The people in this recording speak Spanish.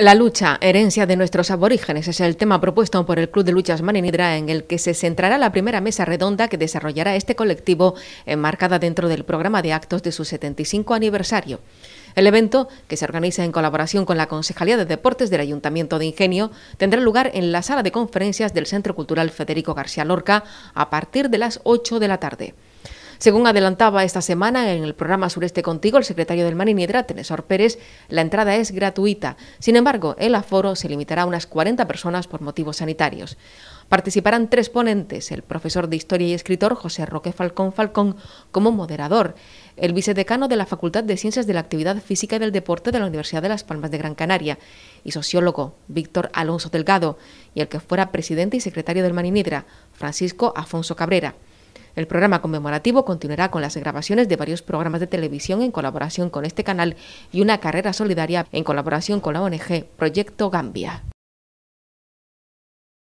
La lucha, herencia de nuestros aborígenes, es el tema propuesto por el Club de Luchas Maninidra en el que se centrará la primera mesa redonda que desarrollará este colectivo enmarcada dentro del programa de actos de su 75 aniversario. El evento, que se organiza en colaboración con la Concejalía de Deportes del Ayuntamiento de Ingenio, tendrá lugar en la sala de conferencias del Centro Cultural Federico García Lorca a partir de las 8 de la tarde. Según adelantaba esta semana en el programa Sureste Contigo, el secretario del Marinidra, y Tenesor Pérez, la entrada es gratuita. Sin embargo, el aforo se limitará a unas 40 personas por motivos sanitarios. Participarán tres ponentes, el profesor de Historia y escritor José Roque Falcón Falcón como moderador, el vicedecano de la Facultad de Ciencias de la Actividad Física y del Deporte de la Universidad de Las Palmas de Gran Canaria y sociólogo Víctor Alonso Delgado, y el que fuera presidente y secretario del Marinidra, Francisco Afonso Cabrera. El programa conmemorativo continuará con las grabaciones de varios programas de televisión en colaboración con este canal y una carrera solidaria en colaboración con la ONG Proyecto Gambia.